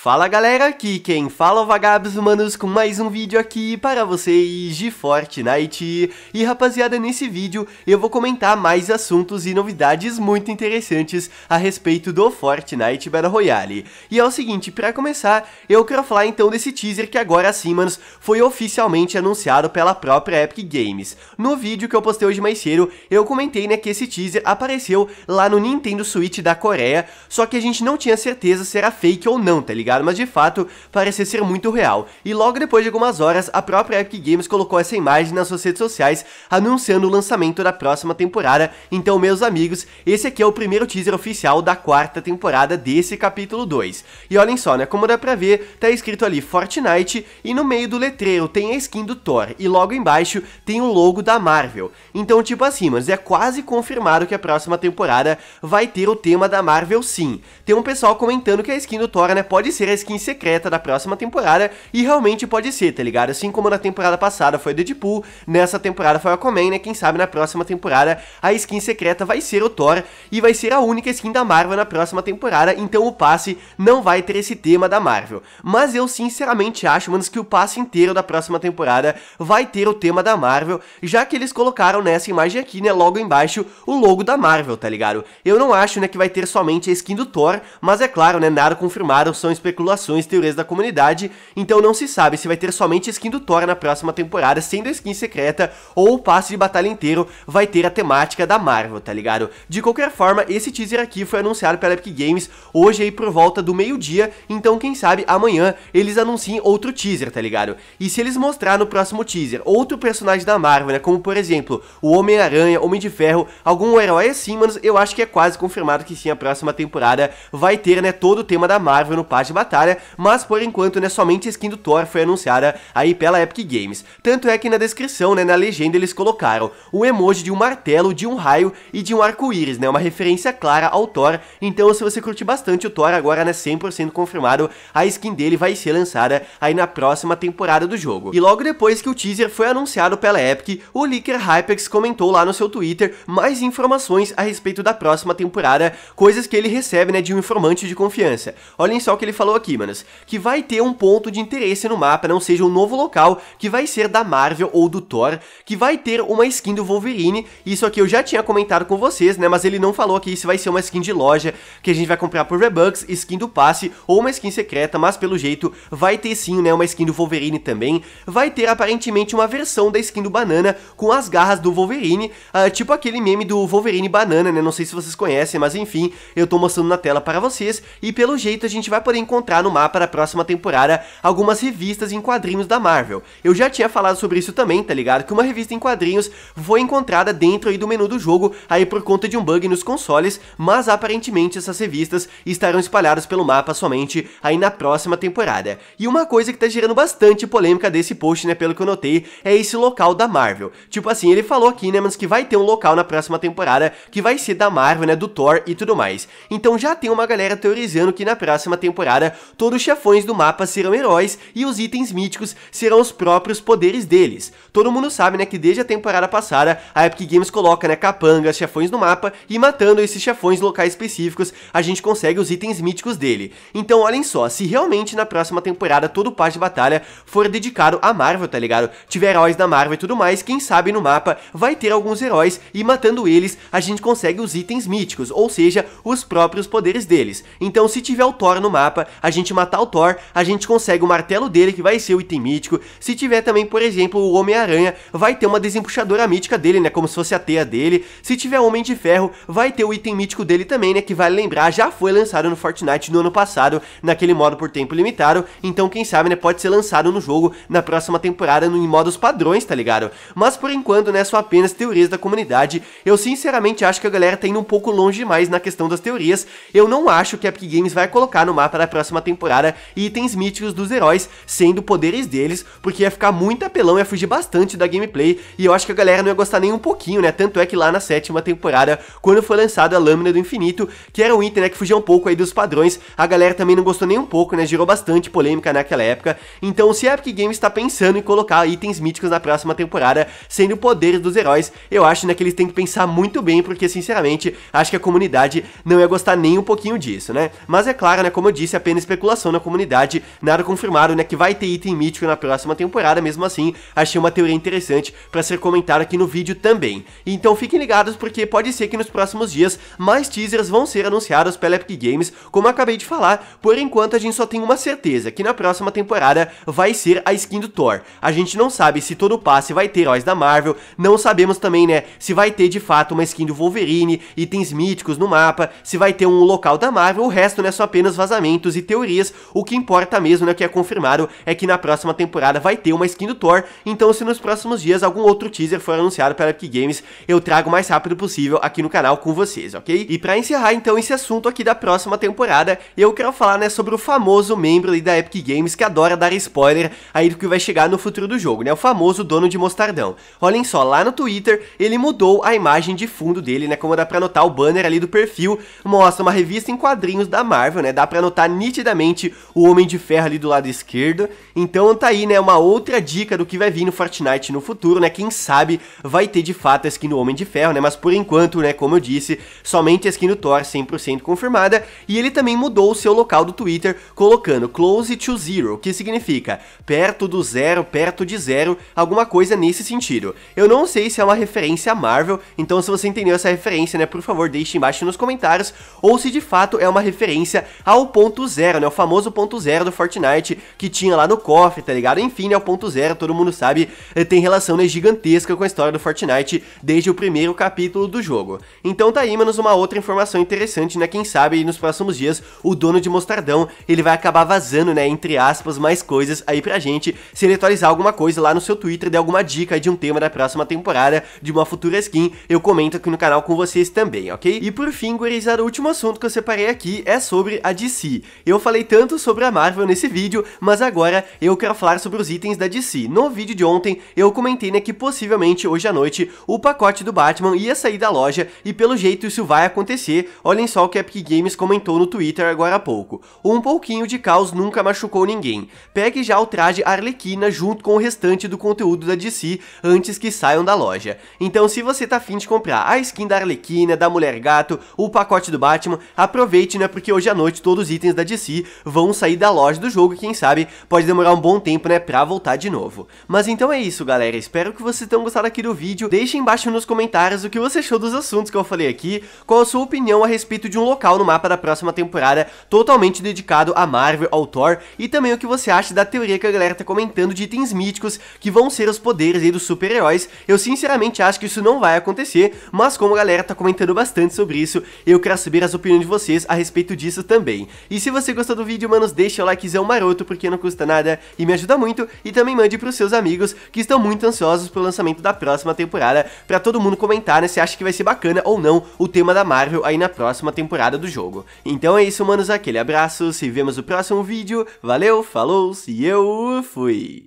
Fala galera, aqui quem fala é o Vagabos Humanos com mais um vídeo aqui para vocês de Fortnite. E rapaziada, nesse vídeo eu vou comentar mais assuntos e novidades muito interessantes a respeito do Fortnite Battle Royale. E é o seguinte, para começar, eu quero falar então desse teaser que agora sim, manos, foi oficialmente anunciado pela própria Epic Games. No vídeo que eu postei hoje mais cedo, eu comentei né, que esse teaser apareceu lá no Nintendo Switch da Coreia, só que a gente não tinha certeza se era fake ou não, tá ligado? ligado? Mas de fato, parecia ser muito real. E logo depois de algumas horas, a própria Epic Games colocou essa imagem nas suas redes sociais, anunciando o lançamento da próxima temporada. Então, meus amigos, esse aqui é o primeiro teaser oficial da quarta temporada desse capítulo 2. E olhem só, né, como dá pra ver, tá escrito ali Fortnite e no meio do letreiro tem a skin do Thor e logo embaixo tem o logo da Marvel. Então, tipo assim, mas é quase confirmado que a próxima temporada vai ter o tema da Marvel sim. Tem um pessoal comentando que a skin do Thor, né, pode ser a skin secreta da próxima temporada, e realmente pode ser, tá ligado? Assim como na temporada passada foi o Deadpool, nessa temporada foi o Aquaman, né? Quem sabe na próxima temporada a skin secreta vai ser o Thor, e vai ser a única skin da Marvel na próxima temporada, então o passe não vai ter esse tema da Marvel. Mas eu sinceramente acho, mano, que o passe inteiro da próxima temporada vai ter o tema da Marvel, já que eles colocaram nessa imagem aqui, né, logo embaixo, o logo da Marvel, tá ligado? Eu não acho, né, que vai ter somente a skin do Thor, mas é claro, né, nada confirmado, são especulações especulações e teorias da comunidade, então não se sabe se vai ter somente skin do Thor na próxima temporada, sendo a skin secreta, ou o passe de batalha inteiro vai ter a temática da Marvel, tá ligado? De qualquer forma, esse teaser aqui foi anunciado pela Epic Games hoje aí por volta do meio-dia, então quem sabe amanhã eles anunciem outro teaser, tá ligado? E se eles mostrar no próximo teaser outro personagem da Marvel, né, como por exemplo, o Homem-Aranha, Homem de Ferro, algum herói assim, mano, eu acho que é quase confirmado que sim, a próxima temporada vai ter, né, todo o tema da Marvel no passe de batalha, mas por enquanto, né, somente a skin do Thor foi anunciada aí pela Epic Games. Tanto é que na descrição, né, na legenda eles colocaram o emoji de um martelo, de um raio e de um arco-íris, né, uma referência clara ao Thor. Então, se você curte bastante o Thor agora, né, 100% confirmado, a skin dele vai ser lançada aí na próxima temporada do jogo. E logo depois que o teaser foi anunciado pela Epic, o leaker Hypex comentou lá no seu Twitter mais informações a respeito da próxima temporada, coisas que ele recebe, né, de um informante de confiança. Olhem só o que ele falou falou aqui, manos, que vai ter um ponto de interesse no mapa, não seja um novo local, que vai ser da Marvel ou do Thor, que vai ter uma skin do Wolverine, isso aqui eu já tinha comentado com vocês, né, mas ele não falou que isso vai ser uma skin de loja, que a gente vai comprar por Rebucks, skin do passe ou uma skin secreta, mas pelo jeito vai ter sim, né, uma skin do Wolverine também, vai ter aparentemente uma versão da skin do Banana com as garras do Wolverine, uh, tipo aquele meme do Wolverine Banana, né, não sei se vocês conhecem, mas enfim, eu tô mostrando na tela para vocês, e pelo jeito a gente vai poder encontrar encontrar no mapa da próxima temporada algumas revistas em quadrinhos da Marvel. Eu já tinha falado sobre isso também, tá ligado? Que uma revista em quadrinhos foi encontrada dentro aí do menu do jogo, aí por conta de um bug nos consoles, mas aparentemente essas revistas estarão espalhadas pelo mapa somente aí na próxima temporada. E uma coisa que tá gerando bastante polêmica desse post, né, pelo que eu notei, é esse local da Marvel. Tipo assim, ele falou aqui, né, mas que vai ter um local na próxima temporada que vai ser da Marvel, né, do Thor e tudo mais. Então já tem uma galera teorizando que na próxima temporada agora, todos os chefões do mapa serão heróis e os itens míticos serão os próprios poderes deles. Todo mundo sabe, né, que desde a temporada passada, a Epic Games coloca, né, capangas, chefões no mapa e matando esses chefões em locais específicos, a gente consegue os itens míticos dele. Então, olhem só, se realmente na próxima temporada todo o passe de batalha for dedicado à Marvel, tá ligado? Tiver heróis da Marvel e tudo mais, quem sabe no mapa vai ter alguns heróis e matando eles, a gente consegue os itens míticos, ou seja, os próprios poderes deles. Então, se tiver o Thor no mapa, a gente matar o Thor, a gente consegue o martelo dele, que vai ser o item mítico. Se tiver também, por exemplo, o Homem-Aranha, vai ter uma desempuxadora mítica dele, né? Como se fosse a teia dele. Se tiver o Homem de Ferro, vai ter o item mítico dele também, né? Que vale lembrar, já foi lançado no Fortnite no ano passado, naquele modo por tempo limitado. Então, quem sabe, né? Pode ser lançado no jogo na próxima temporada em modos padrões, tá ligado? Mas por enquanto, né? São apenas teorias da comunidade. Eu sinceramente acho que a galera tá indo um pouco longe demais na questão das teorias. Eu não acho que a Epic Games vai colocar no mapa da próxima próxima temporada itens míticos dos heróis sendo poderes deles, porque ia ficar muito apelão, ia fugir bastante da gameplay e eu acho que a galera não ia gostar nem um pouquinho, né? Tanto é que lá na sétima temporada, quando foi lançada a Lâmina do Infinito, que era um item né, que fugia um pouco aí dos padrões, a galera também não gostou nem um pouco, né? Gerou bastante polêmica naquela época. Então, se a Epic Games está pensando em colocar itens míticos na próxima temporada, sendo poderes dos heróis, eu acho né, que eles têm que pensar muito bem, porque sinceramente, acho que a comunidade não ia gostar nem um pouquinho disso, né? Mas é claro, né? Como eu disse, a apenas especulação na comunidade, nada confirmado, né, que vai ter item mítico na próxima temporada, mesmo assim, achei uma teoria interessante para ser comentada aqui no vídeo também. Então fiquem ligados porque pode ser que nos próximos dias mais teasers vão ser anunciados pela Epic Games, como acabei de falar, por enquanto a gente só tem uma certeza, que na próxima temporada vai ser a skin do Thor. A gente não sabe se todo o passe vai ter heróis da Marvel, não sabemos também, né, se vai ter de fato uma skin do Wolverine, itens míticos no mapa, se vai ter um local da Marvel, o resto, né, são apenas vazamentos e teorias. O que importa mesmo, né, que é confirmado, é que na próxima temporada vai ter uma skin do Thor. Então se nos próximos dias algum outro teaser for anunciado pela Epic Games, eu trago o mais rápido possível aqui no canal com vocês, ok? E pra encerrar então esse assunto aqui da próxima temporada, eu quero falar, né, sobre o famoso membro ali da Epic Games que adora dar spoiler aí do que vai chegar no futuro do jogo, né, o famoso dono de mostardão. Olhem só, lá no Twitter, ele mudou a imagem de fundo dele, né, como dá pra notar o banner ali do perfil, mostra uma revista em quadrinhos da Marvel, né, dá pra notar nitidamente o Homem de Ferro ali do lado esquerdo. Então tá aí, né, uma outra dica do que vai vir no Fortnite no futuro, né? Quem sabe vai ter de fato a skin do Homem de Ferro, né? Mas por enquanto, né, como eu disse, somente a skin do Thor 100% confirmada. E ele também mudou o seu local do Twitter, colocando close to zero, que significa perto do zero, perto de zero, alguma coisa nesse sentido. Eu não sei se é uma referência a Marvel, então se você entendeu essa referência, né, por favor, deixe embaixo nos comentários, ou se de fato é uma referência ao ponto zero zero, né? O famoso ponto zero do Fortnite que tinha lá no cofre, tá ligado? Enfim, né? O ponto zero, todo mundo sabe, eh, tem relação né, gigantesca com a história do Fortnite desde o primeiro capítulo do jogo. Então tá aí, manos, uma outra informação interessante, né? Quem sabe nos próximos dias o dono de Mostardão, ele vai acabar vazando, né? Entre aspas, mais coisas aí pra gente, se ele atualizar alguma coisa lá no seu Twitter, der alguma dica de um tema da próxima temporada, de uma futura skin, eu comento aqui no canal com vocês também, ok? E por fim, gurizada, o último assunto que eu separei aqui é sobre a DC. Eu falei tanto sobre a Marvel nesse vídeo, mas agora eu quero falar sobre os itens da DC. No vídeo de ontem, eu comentei né, que possivelmente hoje à noite o pacote do Batman ia sair da loja e pelo jeito isso vai acontecer. Olhem só o que a Epic Games comentou no Twitter agora há pouco. Um pouquinho de caos nunca machucou ninguém. Pegue já o traje Arlequina junto com o restante do conteúdo da DC antes que saiam da loja. Então se você tá afim de comprar a skin da Arlequina, da Mulher Gato, o pacote do Batman, aproveite né, porque hoje à noite todos os itens da DC vão sair da loja do jogo e quem sabe pode demorar um bom tempo, né, pra voltar de novo. Mas então é isso, galera. Espero que vocês tenham gostado aqui do vídeo. Deixe embaixo nos comentários o que você achou dos assuntos que eu falei aqui, qual a sua opinião a respeito de um local no mapa da próxima temporada totalmente dedicado a Marvel, ao Thor, e também o que você acha da teoria que a galera tá comentando de itens míticos que vão ser os poderes aí dos super-heróis. Eu sinceramente acho que isso não vai acontecer, mas como a galera tá comentando bastante sobre isso, eu quero saber as opiniões de vocês a respeito disso também. E se você você gostou do vídeo, manos, deixa o likezão maroto, porque não custa nada e me ajuda muito. E também mande pros seus amigos que estão muito ansiosos pro lançamento da próxima temporada, pra todo mundo comentar, né, se acha que vai ser bacana ou não o tema da Marvel aí na próxima temporada do jogo. Então é isso, manos, aquele abraço, se vemos no próximo vídeo, valeu, falou, se eu fui!